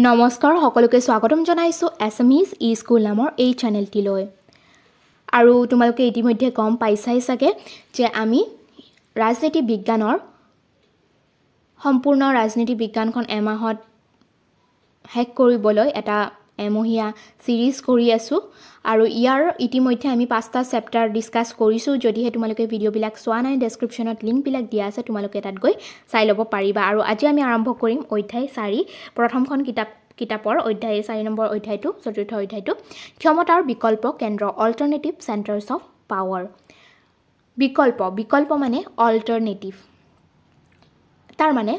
নমস্কাৰ সকলোকে স্বাগতম জনাইছোঁ S M easy school নামৰ এই চেনেলটিলৈ আৰু তোমালোকে ইতিমধ্যে গম পাইছাই চাগে যে আমি ৰাজনীতি বিজ্ঞানৰ সম্পূৰ্ণ ৰাজনীতি বিজ্ঞানখন এমাহত শেষ কৰিবলৈ এটা এমহীয়া ছিৰিজ কৰি আছোঁ আৰু ইয়াৰ ইতিমধ্যে আমি পাঁচটা চেপ্টাৰ ডিছকাছ কৰিছোঁ যদিহে তোমালোকে ভিডিঅ'বিলাক চোৱা নাই ডেছক্ৰিপশ্যনত লিংকবিলাক দিয়া আছে তোমালোকে তাত গৈ চাই ল'ব পাৰিবা আৰু আজি আমি আৰম্ভ কৰিম অধ্যায় চাৰি প্ৰথমখন কিতাপ কিতাপৰ অধ্যায় চাৰি নম্বৰ অধ্যায়টো চতুৰ্থ অধ্যায়টো ক্ষমতাৰ বিকল্প কেন্দ্ৰ অল্টাৰনেটিভ চেণ্টাৰছ অফ পাৱাৰ বিকল্প বিকল্প মানে অল্টাৰনেটিভ তাৰমানে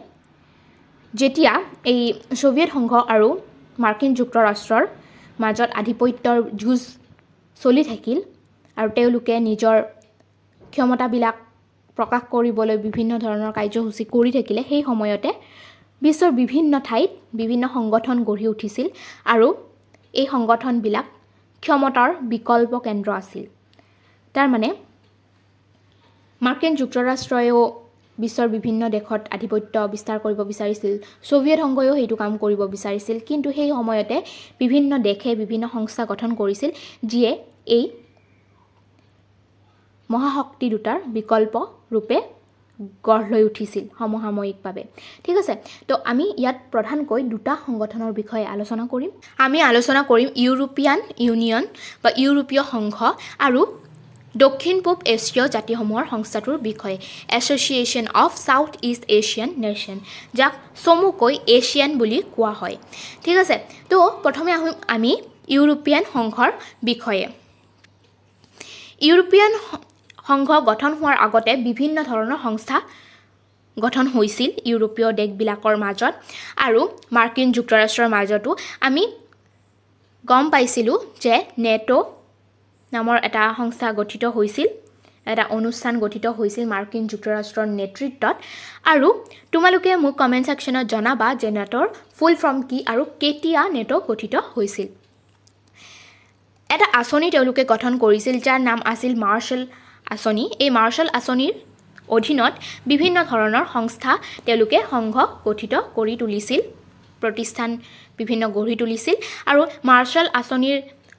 যেতিয়া এই ছভিয়েট সংঘ আৰু মাৰ্কিন যুক্তৰাষ্ট্ৰৰ মাজত আধিপত্যৰ যুঁজ চলি থাকিল আৰু তেওঁলোকে নিজৰ ক্ষমতাবিলাক প্ৰকাশ কৰিবলৈ বিভিন্ন ধৰণৰ কাৰ্যসূচী কৰি থাকিলে সেই সময়তে বিশ্বৰ বিভিন্ন ঠাইত বিভিন্ন সংগঠন গঢ়ি উঠিছিল আৰু এই সংগঠনবিলাক ক্ষমতাৰ বিকল্প কেন্দ্ৰ আছিল তাৰমানে মাৰ্কিন যুক্তৰাষ্ট্ৰয়েও বিশ্বৰ বিভিন্ন দেশত আধিপত্য বিস্তাৰ কৰিব বিচাৰিছিল ছভিয়েট সংঘয়েও সেইটো কাম কৰিব বিচাৰিছিল কিন্তু সেই সময়তে বিভিন্ন দেশে বিভিন্ন সংস্থা গঠন কৰিছিল যিয়ে এই মহাশক্তি দুটাৰ বিকল্প ৰূপে গঢ় লৈ উঠিছিল সমসাময়িকভাৱে ঠিক আছে তো আমি ইয়াত প্ৰধানকৈ দুটা সংগঠনৰ বিষয়ে আলোচনা কৰিম আমি আলোচনা কৰিম ইউৰোপীয়ান ইউনিয়ন বা ইউৰোপীয় সংঘ আৰু দক্ষিণ পূব এছীয় জাতিসমূহৰ সংস্থাটোৰ বিষয়ে association of south east Asian nation যাক চমুকৈ এছিয়ান বুলি কোৱা হয় ঠিক আছে তো প্ৰথমে আহোঁ আমি ইউৰোপীয়ান সংঘৰ বিষয়ে ইউৰোপীয়ান সংঘ গঠন হোৱাৰ আগতে বিভিন্ন ধৰণৰ সংস্থা গঠন হৈছিল ইউৰোপীয় দেশবিলাকৰ মাজত আৰু মাৰ্কিন যুক্তৰাষ্ট্ৰৰ মাজতো আমি গম পাইছিলোঁ যে নেটো নামৰ এটা সংস্থা গঠিত হৈছিল এটা অনুষ্ঠান গঠিত হৈছিল মাৰ্কিন যুক্তৰাষ্ট্ৰৰ নেতৃত্বত আৰু তোমালোকে মোক কমেণ্ট ছেকশ্যনত জনাবা যে নেটৰ ফুল ফৰ্ম কি আৰু কেতিয়া নেটো গঠিত হৈছিল এটা আঁচনি তেওঁলোকে গঠন কৰিছিল যাৰ নাম আছিল মাৰ্চেল আঁচনি এই মাৰ্চেল আঁচনিৰ অধীনত বিভিন্ন ধৰণৰ সংস্থা তেওঁলোকে সংঘ গঠিত কৰি তুলিছিল প্ৰতিষ্ঠান বিভিন্ন গঢ়ি তুলিছিল আৰু মাৰ্চেল আঁচনিৰ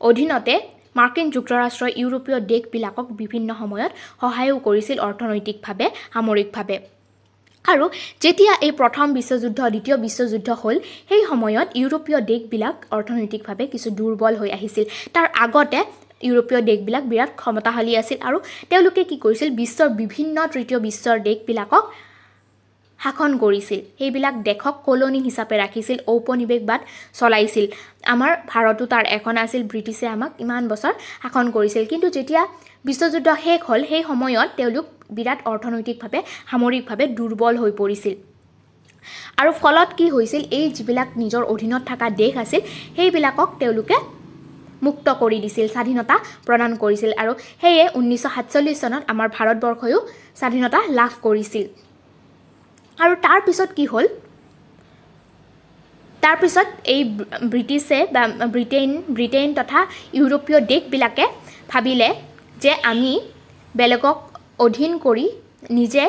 অধীনতে মাৰ্কিন যুক্তৰাষ্ট্ৰই ইউৰোপীয় দেশবিলাকক বিভিন্ন সময়ত সহায়ো কৰিছিল অৰ্থনৈতিকভাৱে সামৰিকভাৱে আৰু যেতিয়া এই প্ৰথম বিশ্বযুদ্ধ দ্বিতীয় বিশ্বযুদ্ধ হ'ল সেই সময়ত ইউৰোপীয় দেশবিলাক অৰ্থনৈতিকভাৱে কিছু দুৰ্বল হৈ আহিছিল তাৰ আগতে ইউৰোপীয় দেশবিলাক বিৰাট ক্ষমতাশালী আছিল আৰু তেওঁলোকে কি কৰিছিল বিশ্বৰ বিভিন্ন তৃতীয় বিশ্বৰ দেশবিলাকক শাসন কৰিছিল সেইবিলাক দেশক কলনী হিচাপে ৰাখিছিল ঔপনিৱেশ বাট চলাইছিল আমাৰ ভাৰতো তাৰ এখন আছিল ব্ৰিটিছে আমাক ইমান বছৰ শাসন কৰিছিল কিন্তু যেতিয়া বিশ্বযুদ্ধ শেষ হ'ল সেই সময়ত তেওঁলোক বিৰাট অৰ্থনৈতিকভাৱে সামৰিকভাৱে দুৰ্বল হৈ পৰিছিল আৰু ফলত কি হৈছিল এই যিবিলাক নিজৰ অধীনত থকা দেশ আছিল সেইবিলাকক তেওঁলোকে মুক্ত কৰি দিছিল স্বাধীনতা প্ৰদান কৰিছিল আৰু সেয়ে ঊনৈছশ সাতচল্লিছ চনত আমাৰ ভাৰতবৰ্ষয়ো স্বাধীনতা লাভ কৰিছিল আৰু তাৰপিছত কি হ'ল তাৰপিছত এই ব্ৰিটিছে বা ব্ৰিটেইন ব্ৰিটেইন তথা ইউৰোপীয় দেশবিলাকে ভাবিলে যে আমি বেলেগক অধীন কৰি নিজে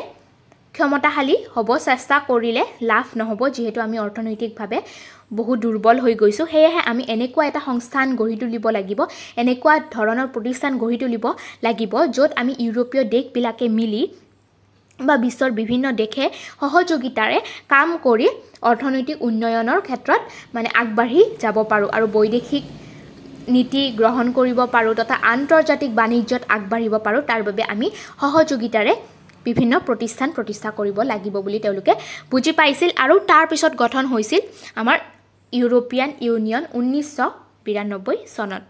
ক্ষমতাশালী হ'ব চেষ্টা কৰিলে লাভ নহ'ব যিহেতু আমি অৰ্থনৈতিকভাৱে বহু দুৰ্বল হৈ গৈছোঁ সেয়েহে আমি এনেকুৱা এটা সংস্থান গঢ়ি তুলিব লাগিব এনেকুৱা ধৰণৰ প্ৰতিষ্ঠান গঢ়ি তুলিব লাগিব য'ত আমি ইউৰোপীয় দেশবিলাকে মিলি বা বিশ্বৰ বিভিন্ন দেশে সহযোগিতাৰে কাম কৰি অৰ্থনৈতিক উন্নয়নৰ ক্ষেত্ৰত মানে আগবাঢ়ি যাব পাৰোঁ আৰু বৈদেশিক নীতি গ্ৰহণ কৰিব পাৰোঁ তথা আন্তৰ্জাতিক বাণিজ্যত আগবাঢ়িব পাৰোঁ তাৰ বাবে আমি সহযোগিতাৰে বিভিন্ন প্ৰতিষ্ঠান প্ৰতিষ্ঠা কৰিব লাগিব বুলি তেওঁলোকে বুজি পাইছিল আৰু তাৰপিছত গঠন হৈছিল আমাৰ ইউৰোপীয়ান ইউনিয়ন ঊনৈছশ বিৰান্নব্বৈ চনত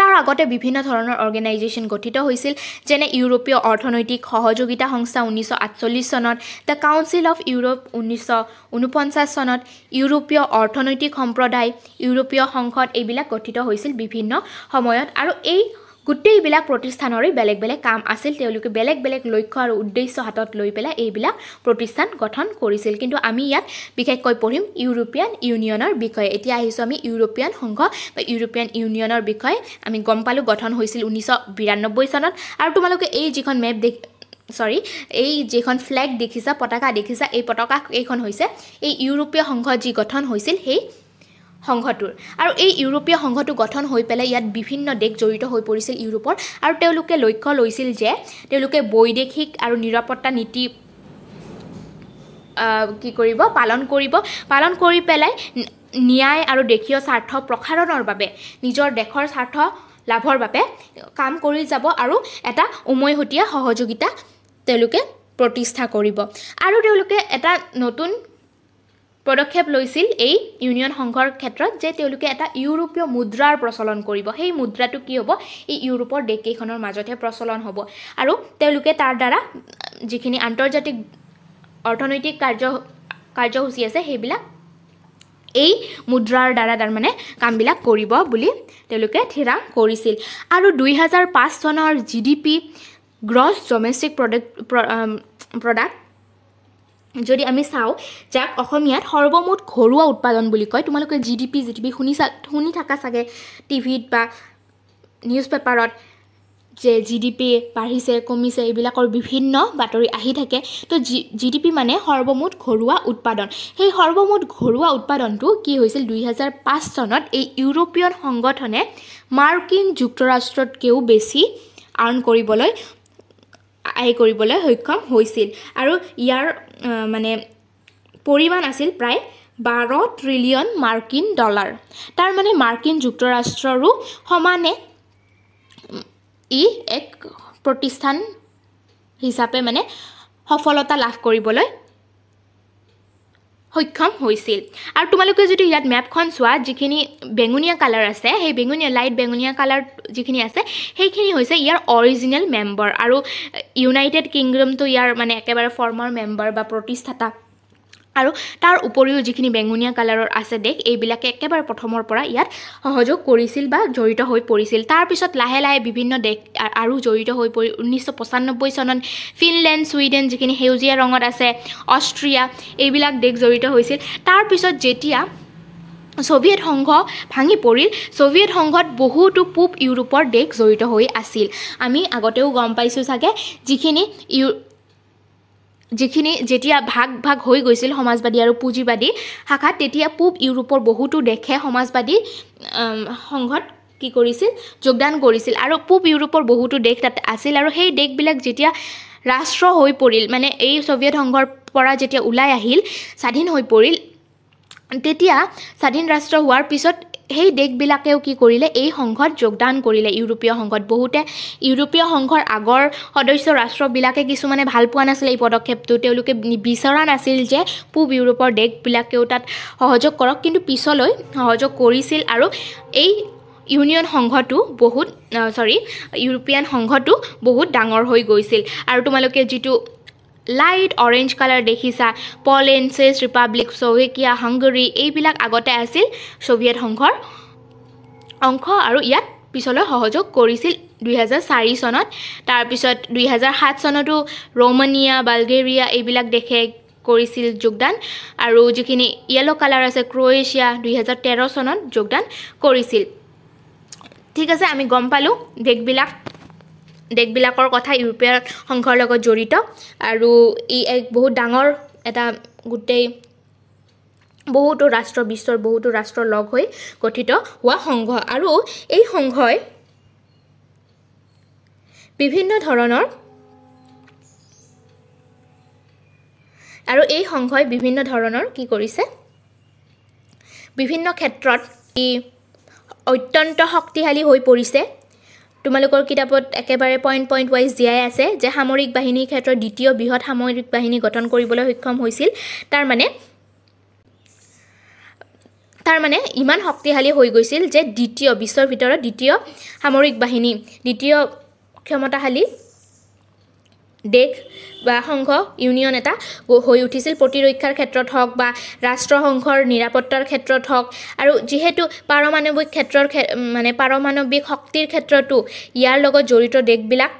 তাৰ আগতে বিভিন্ন ধৰণৰ অৰ্গেনাইজেশ্যন গঠিত হৈছিল যেনে ইউৰোপীয় অৰ্থনৈতিক সহযোগিতা সংস্থা ঊনৈছশ আঠচল্লিছ চনত দ্য কাউন্সিল অৱ ইউৰোপ ঊনৈছশ ঊনপঞ্চাছ চনত ইউৰোপীয় অৰ্থনৈতিক সম্প্ৰদায় ইউৰোপীয় সংসদ এইবিলাক গঠিত হৈছিল বিভিন্ন সময়ত আৰু এই গোটেইবিলাক প্ৰতিষ্ঠানৰে বেলেগ বেলেগ কাম আছিল তেওঁলোকে বেলেগ বেলেগ লক্ষ্য আৰু উদ্দেশ্য হাতত লৈ পেলাই এইবিলাক প্ৰতিষ্ঠান গঠন কৰিছিল কিন্তু আমি ইয়াত বিশেষকৈ পঢ়িম ইউৰোপীয়ান ইউনিয়নৰ বিষয়ে এতিয়া আহিছোঁ আমি ইউৰোপীয়ান সংঘ বা ইউৰোপীয়ান ইউনিয়নৰ বিষয়ে আমি গম পালোঁ গঠন হৈছিল ঊনৈছশ বিৰান্নব্বৈ চনত আৰু তোমালোকে এই যিখন মেপ দেখি চৰি এই যিখন ফ্লেগ দেখিছা পতাকা দেখিছা এই পতাকা কেইখন হৈছে এই ইউৰোপীয় সংঘ যি গঠন হৈছিল সেই সংঘটোৰ আৰু এই ইউৰোপীয় সংঘটো গঠন হৈ পেলাই ইয়াত বিভিন্ন দেশ জড়িত হৈ পৰিছিল ইউৰোপৰ আৰু তেওঁলোকে লক্ষ্য লৈছিল যে তেওঁলোকে বৈদেশিক আৰু নিৰাপত্তা নীতি কি কৰিব পালন কৰিব পালন কৰি পেলাই ন্যায় আৰু দেশীয় স্বাৰ্থ প্ৰসাৰণৰ বাবে নিজৰ দেশৰ স্বাৰ্থ লাভৰ বাবে কাম কৰি যাব আৰু এটা উমৈহতীয়া সহযোগিতা তেওঁলোকে প্ৰতিষ্ঠা কৰিব আৰু তেওঁলোকে এটা নতুন পদক্ষেপ লৈছিল এই ইউনিয়ন সংঘৰ ক্ষেত্ৰত যে তেওঁলোকে এটা ইউৰোপীয় মুদ্ৰাৰ প্ৰচলন কৰিব সেই মুদ্ৰাটো কি হ'ব এই ইউৰোপৰ দেশকেইখনৰ মাজতহে প্ৰচলন হ'ব আৰু তেওঁলোকে তাৰ দ্বাৰা যিখিনি আন্তৰ্জাতিক অৰ্থনৈতিক কাৰ্য কাৰ্যসূচী আছে সেইবিলাক এই মুদ্ৰাৰ দ্বাৰা তাৰমানে কামবিলাক কৰিব বুলি তেওঁলোকে থিৰাং কৰিছিল আৰু দুই হাজাৰ পাঁচ চনৰ G D P gross domestic product product যদি আমি চাওঁ যাক অসমীয়াত সৰ্বমুঠ ঘৰুৱা উৎপাদন বুলি কয় তোমালোকে G D P G D P শুনিছা শুনি থাকা চাগে টিভিত বা নিউজ পেপাৰত যে জি ডি পি বাঢ়িছে কমিছে এইবিলাকৰ বিভিন্ন বাতৰি আহি থাকে তো জি জি ডি পি মানে সৰ্বমুঠ ঘৰুৱা উৎপাদন সেই সৰ্বমুঠ ঘৰুৱা উৎপাদনটো কি হৈছিল দুই হাজাৰ পাঁচ চনত এই ইউৰোপীয় সংগঠনে মাৰ্কিন যুক্তৰাষ্ট্ৰতকৈও বেছি আৰ্ণ কৰিবলৈ আয় কৰিবলৈ সক্ষম হৈছিল আৰু ইয়াৰ মানে পৰিমাণ আছিল প্ৰায় বাৰ ট্ৰিলিয়ন মাৰ্কিন ডলাৰ তাৰমানে মাৰ্কিন যুক্তৰাষ্ট্ৰৰো সমানে ই এক প্ৰতিষ্ঠান হিচাপে মানে সফলতা লাভ কৰিবলৈ সক্ষম হৈছিল আৰু তোমালোকে যদি ইয়াত মেপখন চোৱা যিখিনি বেঙুনীয়া কালাৰ আছে সেই বেঙুনীয়া লাইট বেঙুনীয়া কালাৰ যিখিনি আছে সেইখিনি হৈছে ইয়াৰ অৰিজিনেল মেম্বাৰ আৰু ইউনাইটেড কিংডমটো ইয়াৰ মানে একেবাৰে ফৰ্মাৰ মেম্বাৰ বা প্ৰতিষ্ঠাতা আৰু তাৰ উপৰিও যিখিনি বেঙুনীয়া কালাৰৰ আছে দেশ এইবিলাকে একেবাৰে প্ৰথমৰ পৰা ইয়াত সহযোগ কৰিছিল বা জড়িত হৈ পৰিছিল তাৰপিছত লাহে লাহে বিভিন্ন দেশ আৰু জড়িত হৈ পৰি ঊনৈছশ পঁচানব্বৈ চনত ফিনলেণ্ড ছুইডেন যিখিনি সেউজীয়া ৰঙত আছে অষ্ট্ৰিয়া এইবিলাক দেশ জড়িত হৈছিল তাৰপিছত যেতিয়া ছভিয়েট সংঘ ভাঙি পৰিল ছভিয়েট সংঘত বহুতো পূব ইউৰোপৰ দেশ জড়িত হৈ আছিল আমি আগতেও গম পাইছোঁ চাগে যিখিনি ইউ যিখিনি যেতিয়া ভাগ ভাগ হৈ গৈছিল সমাজবাদী আৰু পুঁজিবাদী শাখাত তেতিয়া পূব ইউৰোপৰ বহুতো দেশে সমাজবাদী সংঘত কি কৰিছিল যোগদান কৰিছিল আৰু পূব ইউৰোপৰ বহুতো দেশ তাত আছিল আৰু সেই দেশবিলাক যেতিয়া ৰাষ্ট্ৰ হৈ পৰিল মানে এই ছোভিয়েট সংঘৰ পৰা যেতিয়া ওলাই আহিল স্বাধীন হৈ পৰিল তেতিয়া স্বাধীন ৰাষ্ট্ৰ হোৱাৰ পিছত সেই দেশবিলাকেও কি কৰিলে এই সংঘত যোগদান কৰিলে ইউৰোপীয় সংঘত বহুতে ইউৰোপীয় সংঘৰ আগৰ সদস্য ৰাষ্ট্ৰবিলাকে কিছুমানে ভাল পোৱা নাছিলে এই পদক্ষেপটো তেওঁলোকে বিচৰা নাছিল যে পূব ইউৰোপৰ দেশবিলাকেও তাত সহযোগ কৰক কিন্তু পিছলৈ সহযোগ কৰিছিল আৰু এই ইউনিয়ন সংঘটো বহুত চৰি ইউৰোপীয়ান সংঘটো বহুত ডাঙৰ হৈ গৈছিল আৰু তোমালোকে যিটো লাইট অৰেঞ্জ কালাৰ দেখিছা পলেণ্ড চেষ্ট ৰিপাব্লিক চৌহেকীয়া হাংগেৰী এইবিলাক আগতে আছিল ছ'ভিয়েট সংঘৰ অংশ আৰু ইয়াত পিছলৈ সহযোগ কৰিছিল দুহেজাৰ চাৰি চনত তাৰপিছত দুহেজাৰ সাত চনতো ৰোমানিয়া বালগেৰিয়া এইবিলাক দেশে কৰিছিল যোগদান আৰু যিখিনি য়েল' কালাৰ আছে ক্ৰ'ৱেছিয়া দুহেজাৰ তেৰ চনত যোগদান কৰিছিল ঠিক আছে আমি গম পালোঁ দেশবিলাক দেশবিলাকৰ কথা ইউৰোপীয় সংঘৰ লগত জড়িত আৰু ই এক বহুত ডাঙৰ এটা গোটেই বহুতো ৰাষ্ট্ৰ বিশ্বৰ বহুতো ৰাষ্ট্ৰ লগ হৈ গঠিত হোৱা সংঘ আৰু এই সংঘই বিভিন্ন ধৰণৰ আৰু এই সংঘই বিভিন্ন ধৰণৰ কি কৰিছে বিভিন্ন ক্ষেত্ৰত ই অত্যন্ত শক্তিশালী হৈ পৰিছে তোমালোকৰ কিতাপত একেবাৰে পইণ্ট পইণ্ট ৱাইজ জীয়াই আছে যে সামৰিক বাহিনীৰ ক্ষেত্ৰত দ্বিতীয় বৃহৎ সামৰিক বাহিনী গঠন কৰিবলৈ সক্ষম হৈছিল তাৰমানে তাৰমানে ইমান শক্তিশালী হৈ গৈছিল যে দ্বিতীয় বিশ্বৰ ভিতৰত দ্বিতীয় সামৰিক বাহিনী দ্বিতীয় ক্ষমতাশালী দেশ বা সংঘ ইউনিয়ন এটা হৈ উঠিছিল প্ৰতিৰক্ষাৰ ক্ষেত্ৰত হওক বা ৰাষ্ট্ৰসংঘৰ নিৰাপত্তাৰ ক্ষেত্ৰত হওক আৰু যিহেতু পাৰমাণৱিক ক্ষেত্ৰৰ মানে পাৰমাণৱিক শক্তিৰ ক্ষেত্ৰতো ইয়াৰ লগত জড়িত দেশবিলাক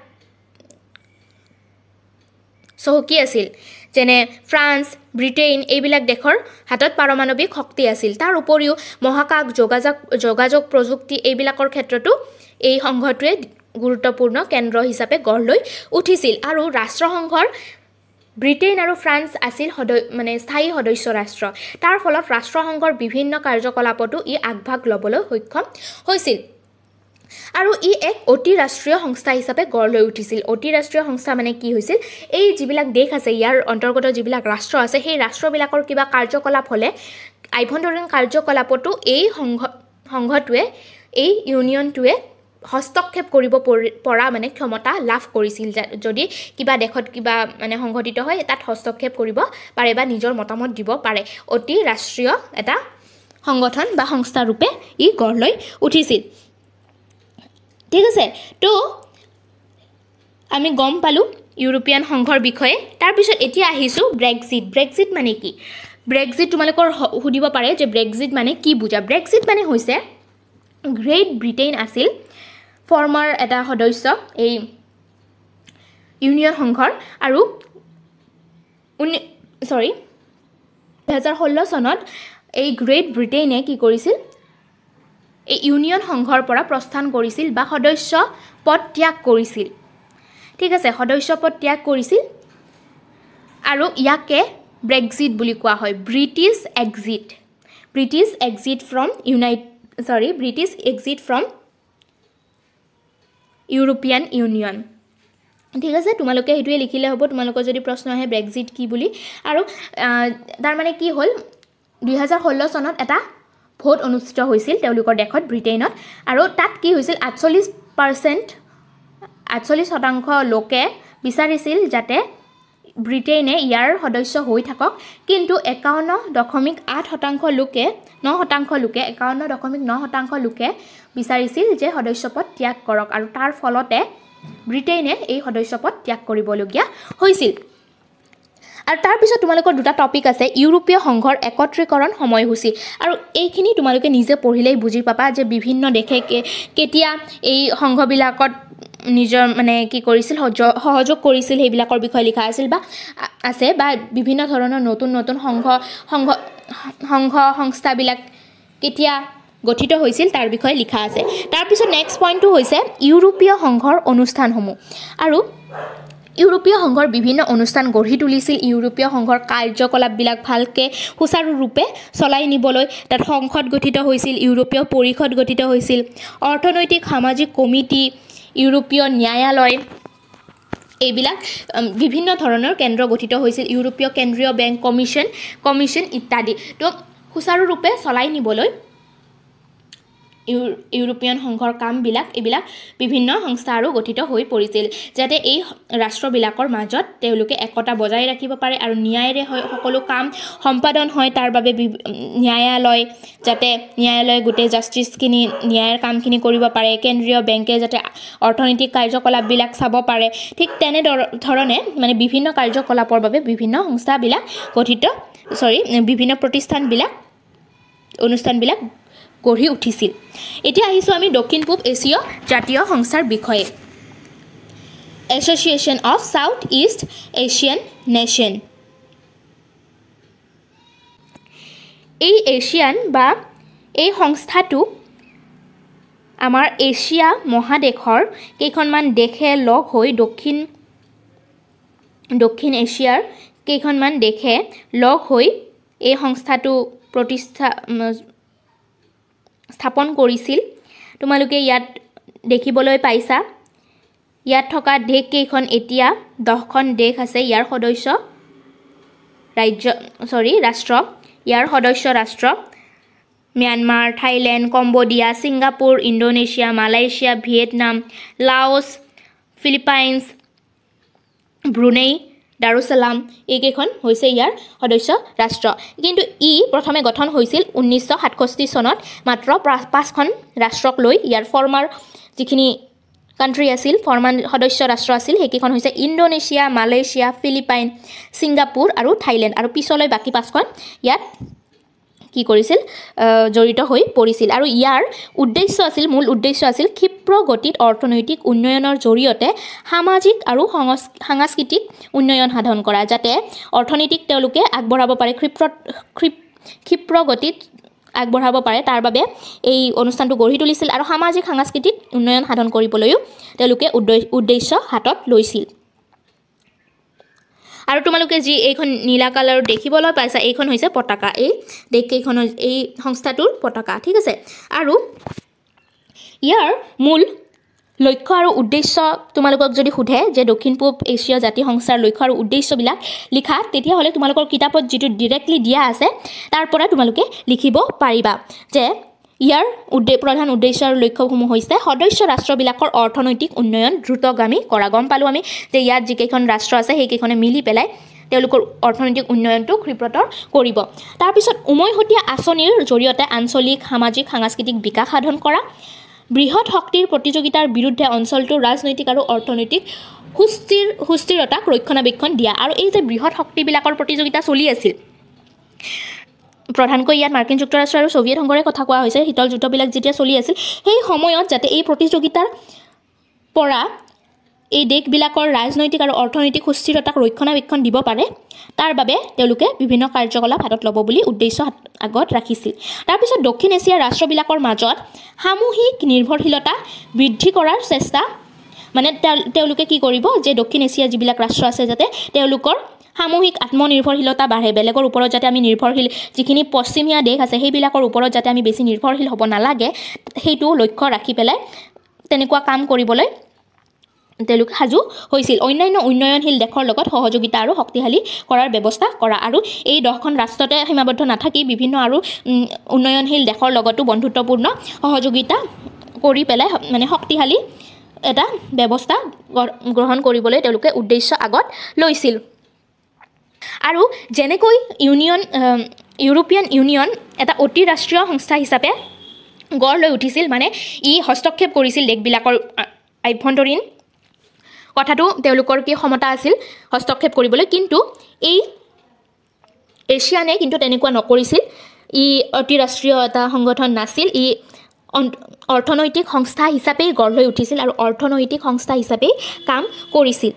চহকী আছিল যেনে ফ্ৰান্স ব্ৰিটেইন এইবিলাক দেশৰ হাতত পাৰমাণৱিক শক্তি আছিল তাৰ উপৰিও মহাকাশ যোগাযোগ যোগাযোগ প্ৰযুক্তি এইবিলাকৰ ক্ষেত্ৰতো এই সংঘটোৱে গুৰুত্বপূৰ্ণ কেন্দ্ৰ হিচাপে গঢ় লৈ উঠিছিল আৰু ৰাষ্ট্ৰসংঘৰ ব্ৰিটেইন আৰু ফ্ৰান্স আছিল সদ মানে স্থায়ী সদস্য ৰাষ্ট্ৰ তাৰ ফলত ৰাষ্ট্ৰসংঘৰ বিভিন্ন কাৰ্যকলাপতো ই আগভাগ ল'বলৈ সক্ষম হৈছিল আৰু ই এক অতি ৰাষ্ট্ৰীয় সংস্থা হিচাপে গঢ় লৈ উঠিছিল অতি ৰাষ্ট্ৰীয় সংস্থা মানে কি হৈছিল এই যিবিলাক দেশ আছে ইয়াৰ অন্তৰ্গত যিবিলাক ৰাষ্ট্ৰ আছে সেই ৰাষ্ট্ৰবিলাকৰ কিবা কাৰ্যকলাপ হ'লে আভ্যন্তৰীণ কাৰ্যকলাপতো এই সংঘ সংঘটোৱে এই ইউনিয়নটোৱে হস্তক্ষেপ কৰিব পৰা মানে ক্ষমতা লাভ কৰিছিল যদি কিবা দেশত কিবা মানে সংঘটিত হয় তাত হস্তক্ষেপ কৰিব পাৰে বা নিজৰ মতামত দিব পাৰে অতি ৰাষ্ট্ৰীয় এটা সংগঠন বা সংস্থাৰূপে ই গঢ় লৈ উঠিছিল ঠিক আছে তো আমি গম পালোঁ ইউৰোপীয়ান সংঘৰ বিষয়ে তাৰপিছত এতিয়া আহিছোঁ ব্ৰেক্সিট ব্ৰেক্সিট মানে কি ব্ৰেক্সিট তোমালোকৰ সুধিব পাৰে যে ব্ৰেক্সিট মানে কি বুজা ব্ৰেক্সিট মানে হৈছে গ্ৰেট ব্ৰিটেইন আছিল ফৰ্মাৰ এটা সদস্য এই ইউনিয়ন সংঘৰ আৰু চৰি দুহেজাৰ ষোল্ল চনত এই গ্ৰেট ব্ৰিটেইনে কি কৰিছিল এই ইউনিয়ন সংঘৰ পৰা প্ৰস্থান কৰিছিল বা সদস্য পদ ত্যাগ কৰিছিল ঠিক আছে সদস্য পদ ত্যাগ কৰিছিল আৰু ইয়াকে ব্ৰেকজিট বুলি কোৱা হয় British exit British exit from ইউনাইট চৰি British exit from European union ঠিক আছে তোমালোকে সেইটোৱে লিখিলে হ'ব তোমালোকৰ যদি প্ৰশ্ন আহে ব্ৰেক্সিট কি বুলি আৰু তাৰমানে কি হ'ল দুহেজাৰ ষোল্ল চনত এটা ভোট অনুষ্ঠিত হৈছিল তেওঁলোকৰ দেশত ব্ৰিটেইনত আৰু তাত কি হৈছিল আঠচল্লিছ পাৰ্চেণ্ট আঠচল্লিছ শতাংশ লোকে বিচাৰিছিল যাতে ব্ৰিটেইনে ইয়াৰ সদস্য হৈ থাকক কিন্তু একাৱন্ন দশমিক আঠ শতাংশ লোকে ন শতাংশ লোকে একাৱন্ন দশমিক ন শতাংশ লোকে বিচাৰিছিল যে সদস্যপদ ত্যাগ কৰক আৰু তাৰ ফলতে ব্ৰিটেইনে এই সদস্যপদ ত্যাগ কৰিবলগীয়া হৈছিল আৰু তাৰপিছত তোমালোকৰ দুটা টপিক আছে ইউৰোপীয় সংঘৰ একত্ৰীকৰণ সময়সূচী আৰু এইখিনি তোমালোকে নিজে পঢ়িলেই বুজি পাবা যে বিভিন্ন দেশে কেতিয়া এই সংঘবিলাকত নিজৰ মানে কি কৰিছিল সহযোগ কৰিছিল সেইবিলাকৰ বিষয়ে লিখা আছিল বা আছে বা বিভিন্ন ধৰণৰ নতুন নতুন সংঘ সংঘ সংঘ সংস্থাবিলাক কেতিয়া গঠিত হৈছিল তাৰ বিষয়ে লিখা আছে তাৰপিছত নেক্সট পইণ্টটো হৈছে ইউৰোপীয় সংঘৰ অনুষ্ঠানসমূহ আৰু ইউৰোপীয় সংঘৰ বিভিন্ন অনুষ্ঠান গঢ়ি তুলিছিল ইউৰোপীয় সংঘৰ কাৰ্যকলাপবিলাক ভালকৈ সুচাৰুৰূপে চলাই নিবলৈ তাত সংসদ গঠিত হৈছিল ইউৰোপীয় পৰিষদ গঠিত হৈছিল অৰ্থনৈতিক সামাজিক কমিটি ইউৰোপীয় ন্যায়ালয় এইবিলাক বিভিন্ন ধৰণৰ কেন্দ্ৰ গঠিত হৈছিল ইউৰোপীয় কেন্দ্ৰীয় বেংক কমিশ্যন কমিশ্যন ইত্যাদি ত' সুচাৰুৰূপে চলাই নিবলৈ ইউ ইউৰোপীয়ন সংঘৰ কামবিলাক এইবিলাক বিভিন্ন সংস্থা আৰু গঠিত হৈ পৰিছিল যাতে এই ৰাষ্ট্ৰবিলাকৰ মাজত তেওঁলোকে একতা বজাই ৰাখিব পাৰে আৰু ন্যায়েৰে হয় সকলো কাম সম্পাদন হয় তাৰ বাবে ন্যায়ালয় যাতে ন্যায়ালয়ে গোটেই জাষ্টিছখিনি ন্যায়ৰ কামখিনি কৰিব পাৰে কেন্দ্ৰীয় বেংকে যাতে অৰ্থনৈতিক কাৰ্যকলাপবিলাক চাব পাৰে ঠিক ধৰণে মানে বিভিন্ন কাৰ্যকলাপৰ বাবে বিভিন্ন সংস্থাবিলাক গঠিত চৰি বিভিন্ন প্ৰতিষ্ঠানবিলাক অনুষ্ঠানবিলাক গঢ়ি উঠিছিল এতিয়া আহিছোঁ আমি দক্ষিণ পূব এছীয় জাতীয় সংস্থাৰ বিষয়ে association of south east Asian nation এই এছিয়ান বা এই সংস্থাটো আমাৰ এছিয়া মহাদেশৰ কেইখনমান দেশে লগ হৈ দক্ষিণ দক্ষিণ এছিয়াৰ কেইখনমান দেশে লগ হৈ এই সংস্থাটো প্ৰতিষ্ঠা স্থাপন কৰিছিল তোমালোকে ইয়াত দেখিবলৈ পাইছা ইয়াত থকা দেশকেইখন এতিয়া দহখন দেশ আছে ইয়াৰ সদস্য ৰাজ্য চৰি ৰাষ্ট্ৰ ইয়াৰ সদস্য ৰাষ্ট্ৰ Myanmar Thailand Cambodia Singapore Indonesia Malaysia Vietnam Laos Philippines Brunei Darussalam এইকেইখন হৈছে ইয়াৰ সদস্য ৰাষ্ট্ৰ কিন্তু ই প্ৰথমে গঠন হৈছিল ঊনৈছশ সাতষষ্ঠি চনত মাত্ৰ পাঁচখন ৰাষ্ট্ৰক লৈ ইয়াৰ ফৰ্মাৰ যিখিনি কাণ্ট্ৰি আছিল ফৰ্মান সদস্য ৰাষ্ট্ৰ আছিল সেইকেইখন হৈছে ইণ্ডোনেছিয়া মালয়েছিয়া ফিলিপাইন ছিংগাপুৰ আৰু থাইলেণ্ড আৰু পিছলৈ বাকী পাঁচখন ইয়াত কি কৰিছিল জড়িত হৈ পৰিছিল আৰু ইয়াৰ উদ্দেশ্য আছিল মূল উদ্দেশ্য আছিল ক্ষীপ্ৰ গতিত অৰ্থনৈতিক উন্নয়নৰ জৰিয়তে সামাজিক আৰু সাংস্কৃতিক উন্নয়ন সাধন কৰা যাতে অৰ্থনীতিক তেওঁলোকে আগবঢ়াব পাৰে ক্ষিপ্ৰ ক্ষীপ্ৰ গতিত আগবঢ়াব পাৰে তাৰ বাবে এই অনুষ্ঠানটো গঢ়ি তুলিছিল আৰু সামাজিক সাংস্কৃতিক উন্নয়ন সাধন কৰিবলৈও তেওঁলোকে উদ্দেশ্য হাতত লৈছিল আৰু তোমালোকে যি এইখন নীলা কালাৰত দেখিবলৈ পাইছা এইখন হৈছে পতাকা এই দেশকেইখনৰ এই সংস্থাটোৰ পতাকা ঠিক আছে আৰু ইয়াৰ মূল লক্ষ্য আৰু উদ্দেশ্য তোমালোকক যদি সোধে যে দক্ষিণ পূব এছীয় জাতি সংস্থাৰ লক্ষ্য আৰু উদ্দেশ্যবিলাক লিখা তেতিয়াহ'লে তোমালোকৰ কিতাপত যিটো ডিৰেক্টলি দিয়া আছে তাৰ পৰা তোমালোকে লিখিব পাৰিবা যে ইয়াৰ উদ্দেশ্য প্ৰধান উদ্দেশ্য আৰু লক্ষ্যসমূহ হৈছে সদস্য ৰাষ্ট্ৰবিলাকৰ অৰ্থনৈতিক উন্নয়ন দ্ৰুতগামী কৰা গম পালোঁ আমি যে ইয়াত যিকেইখন ৰাষ্ট্ৰ আছে সেইকেইখনে মিলি পেলাই তেওঁলোকৰ অৰ্থনৈতিক উন্নয়নটো ক্ষীপ্ৰতৰ কৰিব তাৰপিছত উমৈহতীয়া আঁচনিৰ জৰিয়তে আঞ্চলিক সামাজিক সাংস্কৃতিক বিকাশ সাধন কৰা বৃহৎ শক্তিৰ প্ৰতিযোগিতাৰ বিৰুদ্ধে অঞ্চলটোৰ ৰাজনৈতিক আৰু অৰ্থনৈতিক সুস্থিৰ সুস্থিৰতাক ৰক্ষণাবেক্ষণ দিয়া আৰু এই যে বৃহৎ শক্তিবিলাকৰ প্ৰতিযোগিতা চলি আছিল প্ৰধানকৈ ইয়াত মাৰ্কিন যুক্তৰাষ্ট্ৰ আৰু ছোভিয়েট সংঘৰে কথা কোৱা হৈছে শীতল যুদ্ধবিলাক যেতিয়া চলি আছিল সেই সময়ত যাতে এই প্ৰতিযোগিতাৰ পৰা এই দেশবিলাকৰ ৰাজনৈতিক আৰু অৰ্থনৈতিক সুস্থিৰতাক ৰক্ষণাবেক্ষণ দিব পাৰে তাৰ বাবে তেওঁলোকে বিভিন্ন কাৰ্যকলাপ হাতত ল'ব বুলি উদ্দেশ্য আগত ৰাখিছিল তাৰপিছত দক্ষিণ এছিয়াৰ ৰাষ্ট্ৰবিলাকৰ মাজত সামূহিক নিৰ্ভৰশীলতা বৃদ্ধি কৰাৰ চেষ্টা মানে তেওঁলোকে কি কৰিব যে দক্ষিণ এছিয়াৰ যিবিলাক ৰাষ্ট্ৰ আছে যাতে তেওঁলোকৰ সামূহিক আত্মনিৰ্ভৰশীলতা বাঢ়ে বেলেগৰ ওপৰত যাতে আমি নিৰ্ভৰশীল যিখিনি পশ্চিমীয়া দেশ আছে সেইবিলাকৰ ওপৰত যাতে আমি বেছি নিৰ্ভৰশীল হ'ব নালাগে সেইটো লক্ষ্য ৰাখি পেলাই তেনেকুৱা কাম কৰিবলৈ তেওঁলোক সাজু হৈছিল অন্যান্য উন্নয়নশীল দেশৰ লগত সহযোগিতা আৰু শক্তিশালী কৰাৰ ব্যৱস্থা কৰা আৰু এই দহখন ৰাষ্ট্ৰতে সীমাবদ্ধ নাথাকি বিভিন্ন আৰু উন্নয়নশীল দেশৰ লগতো বন্ধুত্বপূৰ্ণ সহযোগিতা কৰি পেলাই মানে শক্তিশালী এটা ব্যৱস্থা গ্ৰহণ কৰিবলৈ তেওঁলোকে উদ্দেশ্য আগত লৈছিল আৰু যেনেকৈ ইউনিয়ন ইউৰোপীয়ান ইউনিয়ন এটা অতি ৰাষ্ট্ৰীয় সংস্থা হিচাপে গঢ় লৈ উঠিছিল মানে ই হস্তক্ষেপ কৰিছিল দেশবিলাকৰ আভ্যন্তৰীণ কথাটো তেওঁলোকৰ কি ক্ষমতা আছিল হস্তক্ষেপ কৰিবলৈ কিন্তু এই এছিয়ানে কিন্তু তেনেকুৱা নকৰিছিল ই অতি ৰাষ্ট্ৰীয় এটা সংগঠন নাছিল ই অৰ্থনৈতিক সংস্থা হিচাপেই গঢ় লৈ উঠিছিল আৰু অৰ্থনৈতিক সংস্থা হিচাপেই কাম কৰিছিল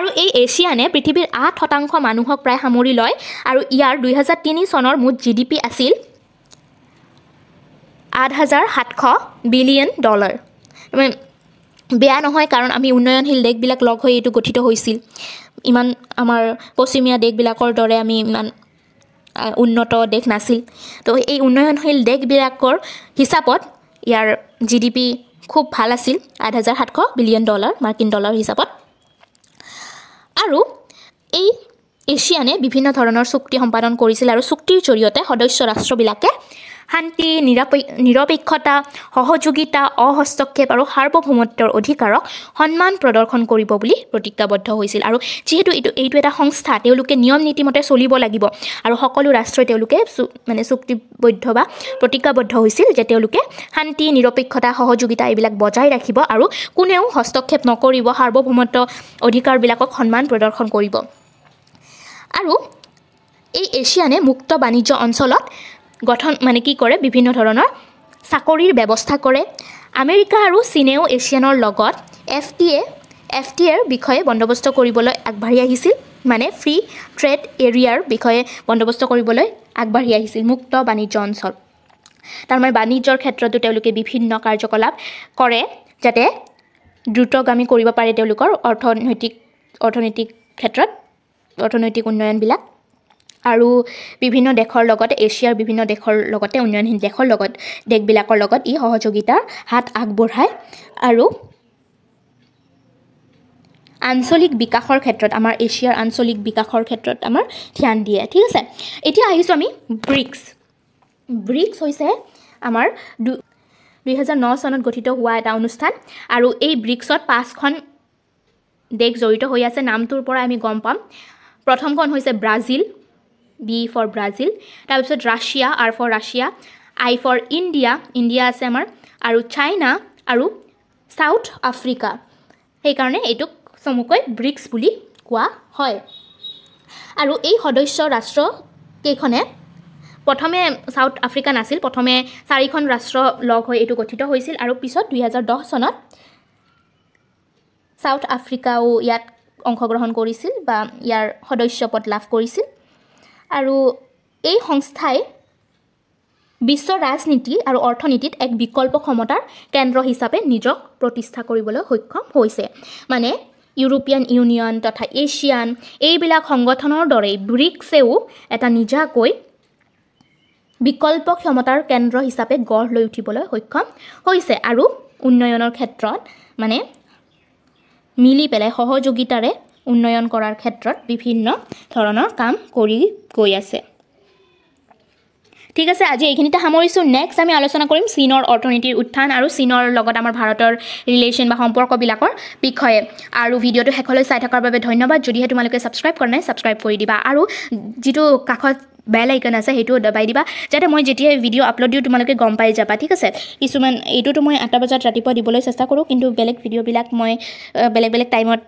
আৰু এই এছিয়ানে পৃথিৱীৰ আঠ শতাংশ মানুহক প্ৰায় সামৰি লয় আৰু ইয়াৰ দুহেজাৰ তিনি চনৰ মুঠ জি ডি পি আছিল আঠ হাজাৰ সাতশ বিলিয়ন ডলাৰ বেয়া নহয় কাৰণ আমি উন্নয়নশীল দেশবিলাক লগ হৈ এইটো গঠিত হৈছিল ইমান আমাৰ পশ্চিমীয়া দেশবিলাকৰ দৰে আমি ইমান উন্নত দেশ নাছিল তো এই উন্নয়নশীল দেশবিলাকৰ হিচাপত ইয়াৰ জি ডি পি খুব ভাল আছিল আঠ হাজাৰ সাতশ বিলিয়ন ডলাৰ মাৰ্কিন ডলাৰ হিচাপত আৰু এই এছিয়ানে বিভিন্ন ধৰণৰ চুক্তি সম্পাদন কৰিছিল আৰু চুক্তিৰ জৰিয়তে সদস্য ৰাষ্ট্ৰবিলাকে শান্তি নিৰপেক্ষতা সহযোগিতা অহস্তক্ষেপ আৰু সাৰ্বভৌমত্বৰ অধিকাৰক সন্মান প্ৰদৰ্শন কৰিব বুলি প্ৰতিজ্ঞাবদ্ধ হৈছিল আৰু যিহেতু এইটো এইটো এটা সংস্থা তেওঁলোকে নিয়ম নীতিমতে চলিব লাগিব আৰু সকলো ৰাষ্ট্ৰই তেওঁলোকে মানে চুক্তিবদ্ধ বা প্ৰতিজ্ঞাবদ্ধ হৈছিল যে তেওঁলোকে শান্তি নিৰপেক্ষতা সহযোগিতা এইবিলাক বজাই ৰাখিব আৰু কোনেও হস্তক্ষেপ নকৰিব সাৰ্বভৌমত্ব অধিকাৰবিলাকক সন্মান প্ৰদৰ্শন কৰিব আৰু এই এছিয়ানে মুক্ত বাণিজ্য অঞ্চলত গঠন মানে কি কৰে বিভিন্ন ধৰণৰ চাকৰিৰ ব্যৱস্থা কৰে আমেৰিকা আৰু চীনেও এছিয়ানৰ লগত F T A F T এৰ বিষয়ে বন্দোবস্ত কৰিবলৈ আগবাঢ়ি আহিছিল মানে ফ্ৰী ট্ৰেড এৰিয়াৰ বিষয়ে বন্দোবস্ত কৰিবলৈ আগবাঢ়ি আহিছিল মুক্ত বাণিজ্য অঞ্চল তাৰমানে বাণিজ্যৰ ক্ষেত্ৰতো তেওঁলোকে বিভিন্ন কাৰ্যকলাপ কৰে যাতে দ্ৰুতগামী কৰিব পাৰে তেওঁলোকৰ অৰ্থনৈতিক অৰ্থনৈতিক ক্ষেত্ৰত অৰ্থনৈতিক উন্নয়নবিলাক আৰু বিভিন্ন দেশৰ লগত এছিয়াৰ বিভিন্ন দেশৰ লগতে উন্নয়নশীল দেশৰ লগত দেশবিলাকৰ লগত ই সহযোগিতাৰ হাত আগবঢ়ায় আৰু আঞ্চলিক বিকাশৰ ক্ষেত্ৰত আমাৰ এছিয়াৰ আঞ্চলিক বিকাশৰ ক্ষেত্ৰত আমাৰ ধ্যান দিয়ে ঠিক আছে এতিয়া আহিছোঁ আমি ব্ৰিক্স ব্ৰিক্স হৈছে আমাৰ দুহেজাৰ ন চনত গঠিত হোৱা এটা অনুষ্ঠান আৰু এই ব্ৰিক্সত পাঁচখন দেশ জড়িত হৈ আছে নামটোৰ পৰা আমি গম পাম প্ৰথমখন হৈছে ব্ৰাজিল বি ফৰ ব্ৰাজিল তাৰপিছত Russia R for Russia I for India India আছে আমাৰ আৰু চাইনা আৰু ছাউথ আফ্ৰিকা সেইকাৰণে এইটোক চমুকৈ ব্ৰিক্ছ বুলি কোৱা হয় আৰু এই সদস্য ৰাষ্ট্ৰকেইখনে প্ৰথমে ছাউথ আফ্ৰিকা নাছিল প্ৰথমে চাৰিখন ৰাষ্ট্ৰ লগ হৈ এইটো গঠিত হৈছিল আৰু পিছত দুহেজাৰ দহ চনত ছাউথ আফ্ৰিকাও ইয়াত অংশগ্ৰহণ কৰিছিল বা ইয়াৰ সদস্য পদ লাভ কৰিছিল আৰু এই সংস্থাই বিশ্ব ৰাজনীতি আৰু অৰ্থনীতিত এক বিকল্প ক্ষমতাৰ কেন্দ্ৰ হিচাপে নিজক প্ৰতিষ্ঠা কৰিবলৈ সক্ষম হৈছে মানে ইউৰোপীয়ান ইউনিয়ন তথা এছিয়ান এইবিলাক সংগঠনৰ দৰেই ব্ৰিক্সেও এটা নিজাকৈ বিকল্প ক্ষমতাৰ কেন্দ্ৰ হিচাপে গঢ় লৈ উঠিবলৈ সক্ষম হৈছে আৰু উন্নয়নৰ ক্ষেত্ৰত মানে মিলি পেলাই সহযোগিতাৰে উন্নয়ন কৰাৰ ক্ষেত্ৰত বিভিন্ন ধৰণৰ কাম কৰি গৈ আছে ঠিক আছে আজি এইখিনিতে সামৰিছোঁ নেক্সট আমি আলোচনা কৰিম চীনৰ অৰ্থনীতিৰ উত্থান আৰু চীনৰ লগত আমাৰ ভাৰতৰ ৰিলেশ্যন বা সম্পৰ্কবিলাকৰ বিষয়ে আৰু ভিডিঅ'টো শেষলৈ চাই থকাৰ বাবে ধন্যবাদ যদিহে তোমালোকে ছাবস্ক্ৰাইব কৰা নাই ছাবস্ক্ৰাইব কৰি দিবা আৰু যিটো কাষত বেল আইকন আছে সেইটো দবাই দিবা যাতে মই যেতিয়াই ভিডিঅ' আপলোড দিওঁ তোমালোকে গম পাই যাবা ঠিক আছে কিছুমান এইটোতো মই আঠটা বজাত ৰাতিপুৱা দিবলৈ চেষ্টা কৰোঁ কিন্তু বেলেগ ভিডিঅ'বিলাক মই বেলেগ বেলেগ টাইমত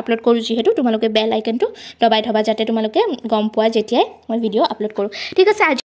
আপলোড কৰোঁ যিহেতু তোমালোকে বেল আইকনটো দবাই থবা যাতে তোমালোকে গম পোৱা যেতিয়াই মই ভিডিঅ' আপলোড কৰোঁ ঠিক আছে আজি